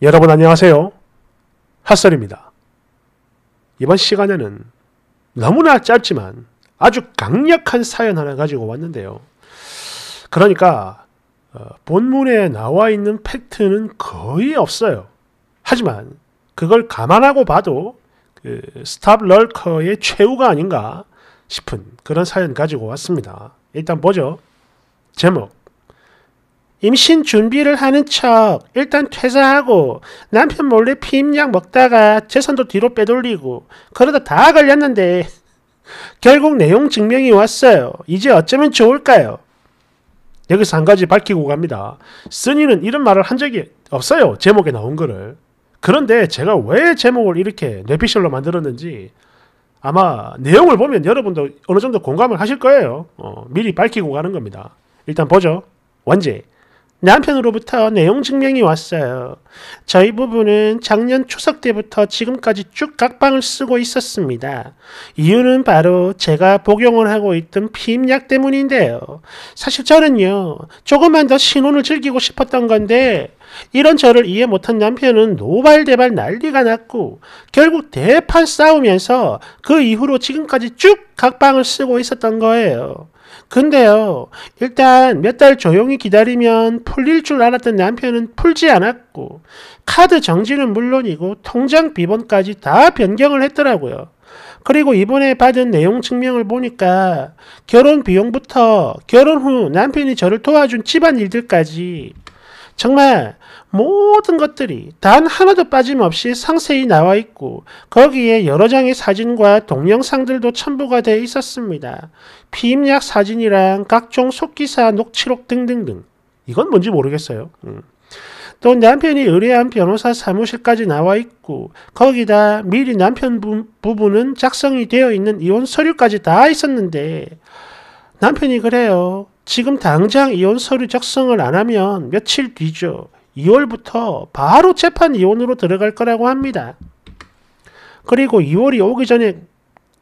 여러분 안녕하세요. 핫설입니다. 이번 시간에는 너무나 짧지만 아주 강력한 사연 하나 가지고 왔는데요. 그러니까 어, 본문에 나와 있는 팩트는 거의 없어요. 하지만 그걸 감안하고 봐도 그 스탑 럴커의 최후가 아닌가 싶은 그런 사연 가지고 왔습니다. 일단 보죠. 제목 임신 준비를 하는 척 일단 퇴사하고 남편 몰래 피임약 먹다가 재산도 뒤로 빼돌리고 그러다 다 걸렸는데 결국 내용 증명이 왔어요. 이제 어쩌면 좋을까요? 여기서 한 가지 밝히고 갑니다. 쓰니는 이런 말을 한 적이 없어요. 제목에 나온 거를. 그런데 제가 왜 제목을 이렇게 뇌피셜로 만들었는지 아마 내용을 보면 여러분도 어느 정도 공감을 하실 거예요. 어, 미리 밝히고 가는 겁니다. 일단 보죠. 원제. 남편으로부터 내용 증명이 왔어요. 저희 부부는 작년 추석 때부터 지금까지 쭉 각방을 쓰고 있었습니다. 이유는 바로 제가 복용을 하고 있던 피임약 때문인데요. 사실 저는요, 조금만 더 신혼을 즐기고 싶었던 건데, 이런 저를 이해 못한 남편은 노발대발 난리가 났고, 결국 대판 싸우면서 그 이후로 지금까지 쭉 각방을 쓰고 있었던 거예요. 근데요, 일단 몇 달 조용히 기다리면 풀릴 줄 알았던 남편은 풀지 않았고, 카드 정지는 물론이고, 통장 비번까지 다 변경을 했더라고요. 그리고 이번에 받은 내용 증명을 보니까 결혼 비용부터 결혼 후 남편이 저를 도와준 집안 일들까지 정말 모든 것들이 단 하나도 빠짐없이 상세히 나와 있고 거기에 여러 장의 사진과 동영상들도 첨부가 되어 있었습니다. 피임약 사진이랑 각종 속기사 녹취록 등등등. 이건 뭔지 모르겠어요. 음. 또 남편이 의뢰한 변호사 사무실까지 나와 있고 거기다 미리 남편 부, 부부는 작성이 되어 있는 이혼 서류까지 다 있었는데 남편이 그래요. 지금 당장 이혼 서류 작성을 안 하면 며칠 뒤죠. 2월부터 바로 재판 이혼으로 들어갈 거라고 합니다. 그리고 2월이 오기 전에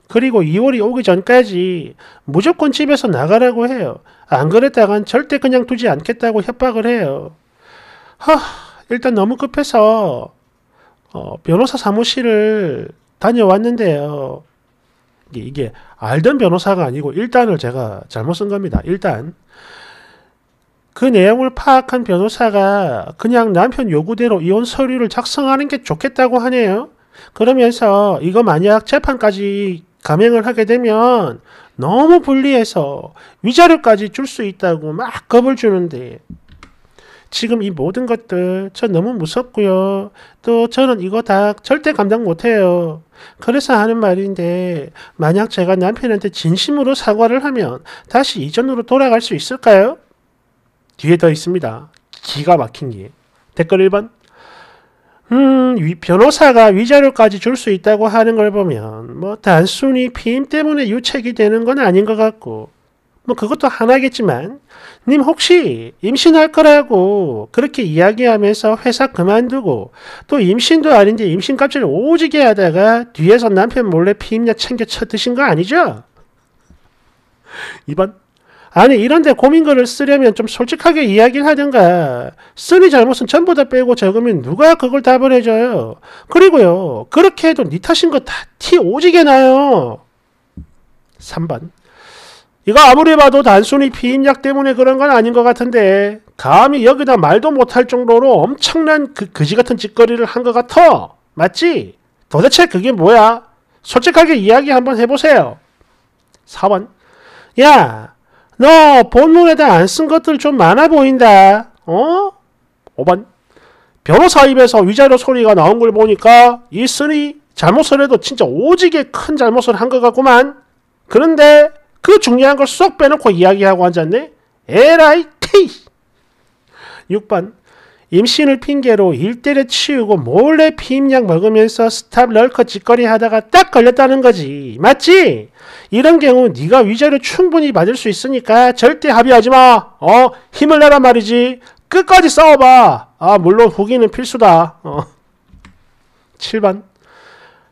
그리고 2월이 오기 전까지 무조건 집에서 나가라고 해요. 안 그랬다간 절대 그냥 두지 않겠다고 협박을 해요. 하, 일단 너무 급해서 어, 변호사 사무실을 다녀왔는데요. 이게 알던 변호사가 아니고 일단을 제가 잘못 쓴 겁니다. 일단 그 내용을 파악한 변호사가 그냥 남편 요구대로 이혼 서류를 작성하는 게 좋겠다고 하네요. 그러면서 이거 만약 재판까지 감행을 하게 되면 너무 불리해서 위자료까지 줄 수 있다고 막 겁을 주는데 지금 이 모든 것들 저 너무 무섭고요. 또 저는 이거 다 절대 감당 못해요. 그래서 하는 말인데 만약 제가 남편한테 진심으로 사과를 하면 다시 이전으로 돌아갈 수 있을까요? 뒤에 더 있습니다. 기가 막힌 게. 댓글 1번. 음, 위, 변호사가 위자료까지 줄 수 있다고 하는 걸 보면 뭐 단순히 피임 때문에 유책이 되는 건 아닌 것 같고 뭐 그것도 하나겠지만 님 혹시 임신할 거라고 그렇게 이야기하면서 회사 그만두고 또 임신도 아닌데 임신 값을 오지게 하다가 뒤에서 남편 몰래 피임약 챙겨 쳐드신 거 아니죠? 2번 아니 이런데 고민글을 쓰려면 좀 솔직하게 이야기를 하든가 쓰니 잘못은 전부 다 빼고 적으면 누가 그걸 답을 해줘요 그리고요 그렇게 해도 니 탓인 거 다 티 오지게 나요 3번 이거 아무리 봐도 단순히 피임약 때문에 그런 건 아닌 것 같은데 감히 여기다 말도 못할 정도로 엄청난 그 그지같은 짓거리를 한 것 같아. 맞지? 도대체 그게 뭐야? 솔직하게 이야기 한번 해보세요. 4번 야, 너 본문에다 안 쓴 것들 좀 많아 보인다. 어? 5번 변호사 입에서 위자료 소리가 나온 걸 보니까 이 쓰니 잘못을 해도 진짜 오지게 큰 잘못을 한 것 같구만. 그런데 그 중요한 걸 쏙 빼놓고 이야기하고 앉았네. 에라이 케이. 6번 임신을 핑계로 일대를 치우고 몰래 피임약 먹으면서 스탑 럴커 짓거리 하다가 딱 걸렸다는 거지. 맞지? 이런 경우 네가 위자료 충분히 받을 수 있으니까 절대 합의하지 마. 어? 힘을 내란 말이지. 끝까지 싸워봐. 아 물론 후기는 필수다. 어. 7번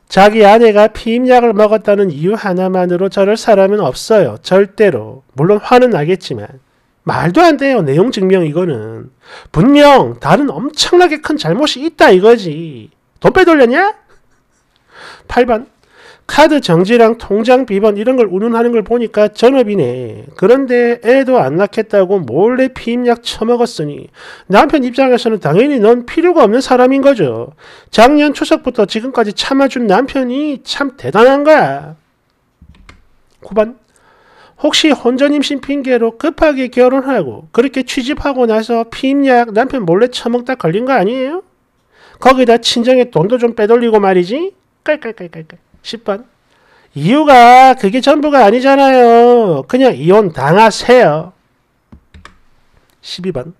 자기 아내가 피임약을 먹었다는 이유 하나만으로 저를 사람은 없어요. 절대로. 물론 화는 나겠지만. 말도 안 돼요. 내용 증명 이거는. 분명 다른 엄청나게 큰 잘못이 있다 이거지. 돈 빼돌렸냐? 8번. 카드 정지랑 통장 비번 이런 걸 운운하는 걸 보니까 전업이네. 그런데 애도 안 낳겠다고 몰래 피임약 처먹었으니 남편 입장에서는 당연히 넌 필요가 없는 사람인 거죠. 작년 추석부터 지금까지 참아준 남편이 참 대단한 거야. 9번 혹시 혼전 임신 핑계로 급하게 결혼하고 그렇게 취집하고 나서 피임약 남편 몰래 처먹다 걸린 거 아니에요? 거기다 친정에 돈도 좀 빼돌리고 말이지? 깔깔깔깔깔. 10번. 이유가 그게 전부가 아니잖아요. 그냥 이혼 당하세요. 12번.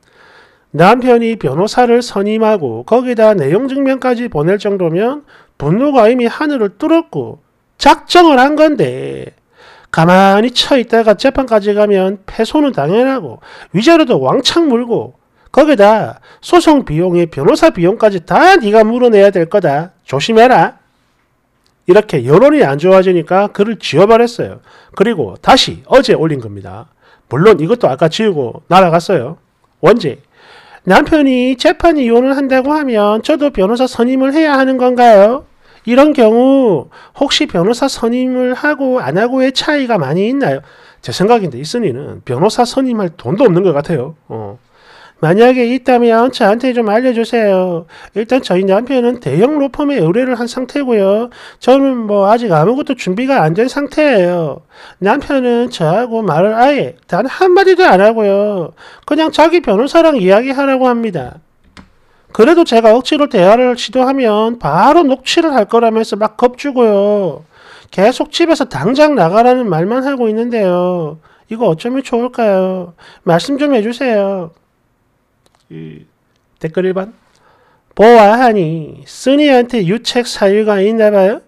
남편이 변호사를 선임하고 거기다 내용 증명까지 보낼 정도면 분노가 이미 하늘을 뚫었고 작정을 한 건데 가만히 쳐 있다가 재판까지 가면 패소는 당연하고 위자료도 왕창 물고 거기다 소송 비용에 변호사 비용까지 다 네가 물어내야 될 거다. 조심해라. 이렇게 여론이 안 좋아지니까 글을 지워버렸어요. 그리고 다시 어제 올린 겁니다. 물론 이것도 아까 지우고 날아갔어요. 원제 남편이 재판 이혼을 한다고 하면 저도 변호사 선임을 해야 하는 건가요? 이런 경우 혹시 변호사 선임을 하고 안 하고의 차이가 많이 있나요? 제 생각인데 이순이는 변호사 선임할 돈도 없는 것 같아요. 어. 만약에 있다면 저한테 좀 알려주세요. 일단 저희 남편은 대형 로펌에 의뢰를 한 상태고요. 저는 뭐 아직 아무것도 준비가 안 된 상태예요. 남편은 저하고 말을 아예 단 한마디도 안 하고요. 그냥 자기 변호사랑 이야기하라고 합니다. 그래도 제가 억지로 대화를 시도하면 바로 녹취를 할 거라면서 막 겁주고요. 계속 집에서 당장 나가라는 말만 하고 있는데요. 이거 어쩌면 좋을까요? 말씀 좀 해주세요. 예. 댓글 1번 보아하니 쓰니한테 유책 사유가 있나봐요?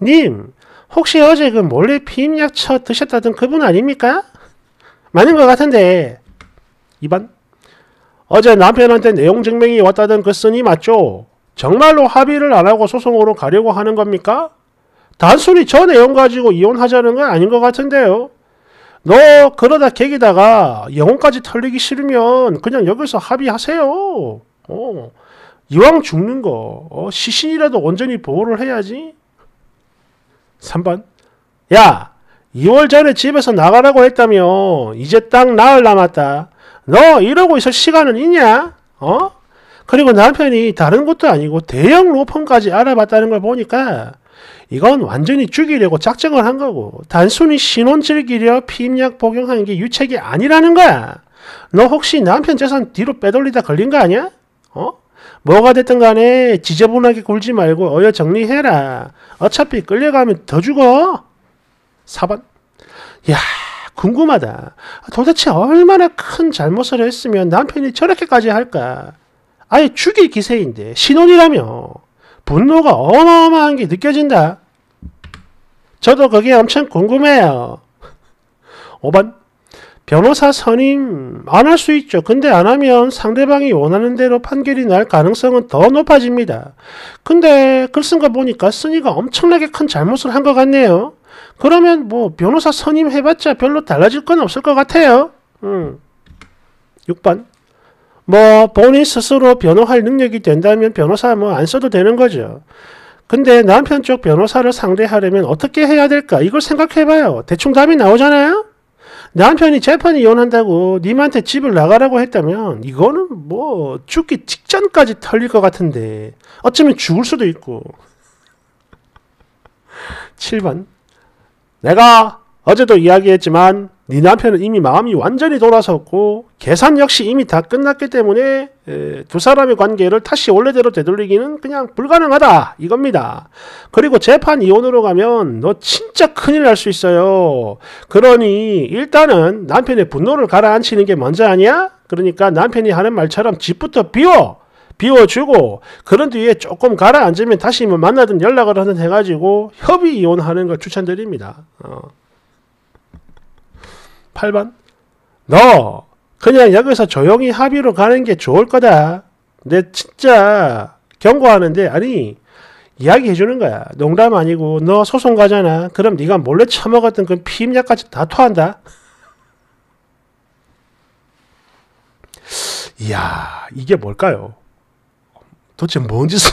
님 혹시 어제 그 몰래 피임약 쳐 드셨다던 그분 아닙니까? 맞는 것 같은데 2번 어제 남편한테 내용 증명이 왔다던 그 쓰니 맞죠? 정말로 합의를 안 하고 소송으로 가려고 하는 겁니까? 단순히 저 내용 가지고 이혼하자는 건 아닌 것 같은데요. 너 그러다 계기다가 영혼까지 털리기 싫으면 그냥 여기서 합의하세요. 어. 이왕 죽는 거 어, 시신이라도 온전히 보호를 해야지. 3번 야 2월 전에 집에서 나가라고 했다며 이제 딱 나흘 남았다. 너 이러고 있을 시간은 있냐? 어? 그리고 남편이 다른 것도 아니고 대형 로펌까지 알아봤다는 걸 보니까 이건 완전히 죽이려고 작정을 한 거고 단순히 신혼 즐기려 피임약 복용하는 게 유책이 아니라는 거야. 너 혹시 남편 재산 뒤로 빼돌리다 걸린 거 아니야? 어? 뭐가 됐든 간에 지저분하게 굴지 말고 어여 정리해라. 어차피 끌려가면 더 죽어. 4번. 야 궁금하다. 도대체 얼마나 큰 잘못을 했으면 남편이 저렇게까지 할까? 아예 죽일 기세인데 신혼이라며. 분노가 어마어마한 게 느껴진다. 저도 그게 엄청 궁금해요. 5번 변호사 선임 안 할 수 있죠. 근데 안 하면 상대방이 원하는 대로 판결이 날 가능성은 더 높아집니다. 근데 글쓴 거 보니까 쓴이가 엄청나게 큰 잘못을 한 것 같네요. 그러면 뭐 변호사 선임 해봤자 별로 달라질 건 없을 것 같아요. 음. 6번 뭐 본인 스스로 변호할 능력이 된다면 변호사 뭐 안 써도 되는 거죠. 근데 남편 쪽 변호사를 상대하려면 어떻게 해야 될까? 이걸 생각해봐요. 대충 답이 나오잖아요. 남편이 재판 이혼한다고 님한테 집을 나가라고 했다면 이거는 뭐 죽기 직전까지 털릴 것 같은데 어쩌면 죽을 수도 있고 7번 내가 어제도 이야기했지만 네 남편은 이미 마음이 완전히 돌아섰고 계산 역시 이미 다 끝났기 때문에 두 사람의 관계를 다시 원래대로 되돌리기는 그냥 불가능하다 이겁니다. 그리고 재판 이혼으로 가면 너 진짜 큰일 날 수 있어요. 그러니 일단은 남편의 분노를 가라앉히는 게 먼저 아니야? 그러니까 남편이 하는 말처럼 집부터 비워! 비워주고 그런 뒤에 조금 가라앉으면 다시 뭐 만나든 연락을 하든 해가지고 협의 이혼하는 걸 추천드립니다. 어. 8번 너 그냥 여기서 조용히 합의로 가는 게 좋을 거다. 내 진짜 경고하는데 아니 이야기해 주는 거야. 농담 아니고 너 소송 가잖아. 그럼 네가 몰래 처먹었던 그 피임약까지 다 토한다. 이야 이게 뭘까요? 도대체 뭔 짓을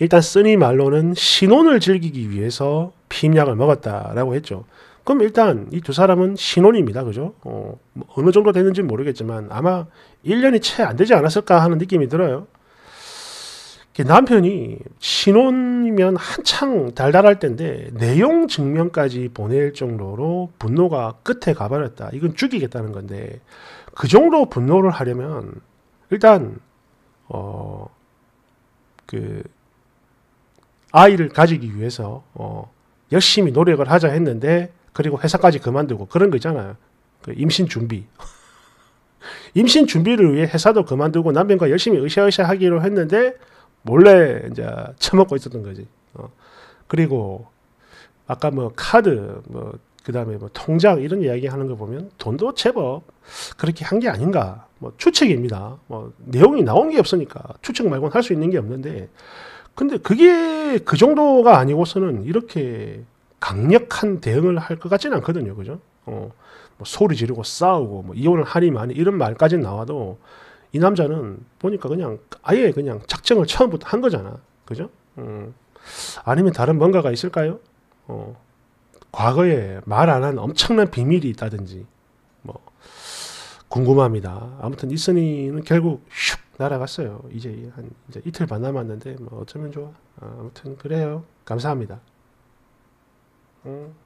일단 쓰니 말로는 신혼을 즐기기 위해서 피임약을 먹었다라고 했죠. 그럼 일단 이 두 사람은 신혼입니다. 그죠? 어, 뭐 어느 정도 됐는지 모르겠지만 아마 1년이 채 안 되지 않았을까 하는 느낌이 들어요. 남편이 신혼이면 한창 달달할 때인데 내용 증명까지 보낼 정도로 분노가 끝에 가버렸다. 이건 죽이겠다는 건데 그 정도 분노를 하려면 일단 어 그 아이를 가지기 위해서 어 열심히 노력을 하자 했는데 그리고 회사까지 그만두고 그런 거 있잖아요. 그 임신 준비. 임신 준비를 위해 회사도 그만두고 남편과 열심히 으쌰으쌰 하기로 했는데 몰래 이제 처먹고 있었던 거지. 어. 그리고 아까 뭐 카드 뭐 그다음에 뭐 통장 이런 이야기 하는 거 보면 돈도 제법 그렇게 한 게 아닌가. 뭐 추측입니다. 뭐 내용이 나온 게 없으니까 추측 말곤 할수 있는 게 없는데 근데 그게 그 정도가 아니고서는 이렇게 강력한 대응을 할 것 같지는 않거든요. 그죠? 어, 뭐 소리 지르고 싸우고 뭐 이혼을 하니 많이 이런 말까지 나와도 이 남자는 보니까 그냥 아예 그냥 작정을 처음부터 한 거잖아. 그죠? 음, 아니면 다른 뭔가가 있을까요? 어, 과거에 말 안 한 엄청난 비밀이 있다든지 뭐 궁금합니다. 아무튼 이선이는 결국 슉 날아갔어요. 이제 한 이제 이틀 반 남았는데 뭐 어쩌면 좋아. 아, 아무튼 그래요. 감사합니다. 嗯。